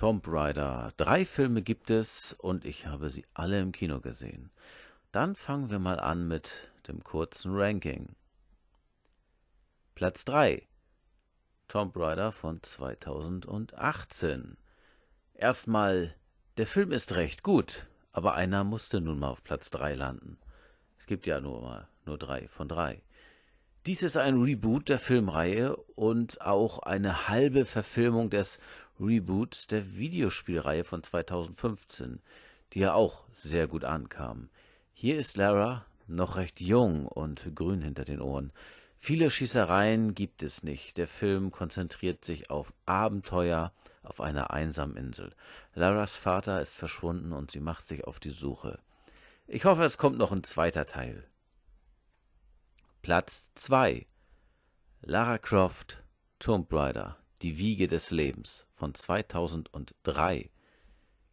Tomb Raider. Drei Filme gibt es und ich habe sie alle im Kino gesehen. Dann fangen wir mal an mit dem kurzen Ranking. Platz 3. Tomb Raider von 2018. Erstmal, der Film ist recht gut, aber einer musste nun mal auf Platz 3 landen. Es gibt ja nur mal nur drei von drei. Dies ist ein Reboot der Filmreihe und auch eine halbe Verfilmung des Reboots der Videospielreihe von 2015, die ja auch sehr gut ankamen. Hier ist Lara noch recht jung und grün hinter den Ohren. Viele Schießereien gibt es nicht. Der Film konzentriert sich auf Abenteuer auf einer einsamen Insel. Laras Vater ist verschwunden und sie macht sich auf die Suche. Ich hoffe, es kommt noch ein zweiter Teil. Platz 2 Lara Croft Tomb Raider die Wiege des Lebens von 2003.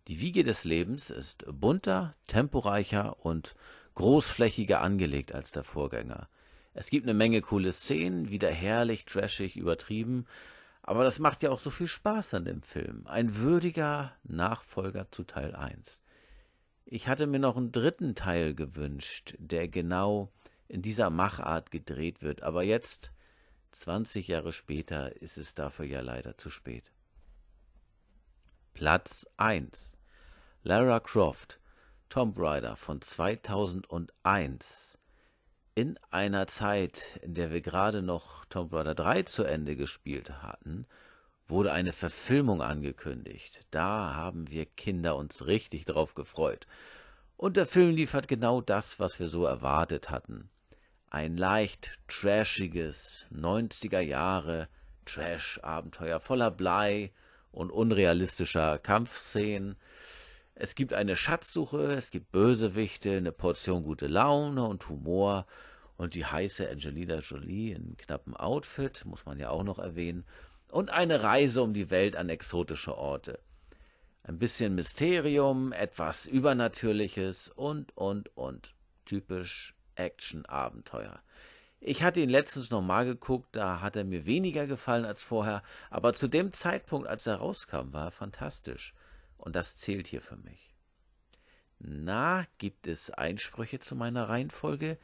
Die Wiege des Lebens ist bunter, temporeicher und großflächiger angelegt als der Vorgänger. Es gibt eine Menge coole Szenen, wieder herrlich, trashig, übertrieben, aber das macht ja auch so viel Spaß an dem Film. Ein würdiger Nachfolger zu Teil 1. Ich hatte mir noch einen dritten Teil gewünscht, der genau in dieser Machart gedreht wird, aber jetzt 20 Jahre später ist es dafür ja leider zu spät. Platz 1 Lara Croft, Tomb Raider von 2001. In einer Zeit, in der wir gerade noch Tomb Raider 3 zu Ende gespielt hatten, wurde eine Verfilmung angekündigt. Da haben wir Kinder uns richtig drauf gefreut. Und der Film liefert genau das, was wir so erwartet hatten. Ein leicht trashiges 90er Jahre Trash-Abenteuer voller Blei und unrealistischer Kampfszenen. Es gibt eine Schatzsuche, es gibt Bösewichte, eine Portion gute Laune und Humor und die heiße Angelina Jolie in knappem Outfit, muss man ja auch noch erwähnen, und eine Reise um die Welt an exotische Orte. Ein bisschen Mysterium, etwas Übernatürliches und, und, und. Typisch Action-Abenteuer. Ich hatte ihn letztens nochmal geguckt, da hat er mir weniger gefallen als vorher, aber zu dem Zeitpunkt, als er rauskam, war er fantastisch. Und das zählt hier für mich. Na, gibt es Einsprüche zu meiner Reihenfolge?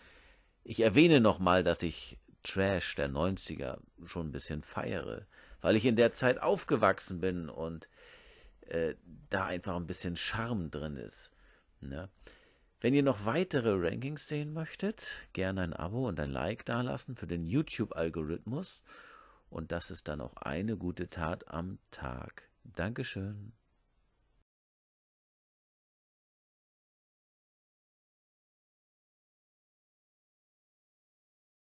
Ich erwähne nochmal, dass ich Trash der 90er schon ein bisschen feiere, weil ich in der Zeit aufgewachsen bin und äh, da einfach ein bisschen Charme drin ist. Ne? Wenn ihr noch weitere Rankings sehen möchtet, gerne ein Abo und ein Like dalassen für den YouTube-Algorithmus. Und das ist dann auch eine gute Tat am Tag. Dankeschön.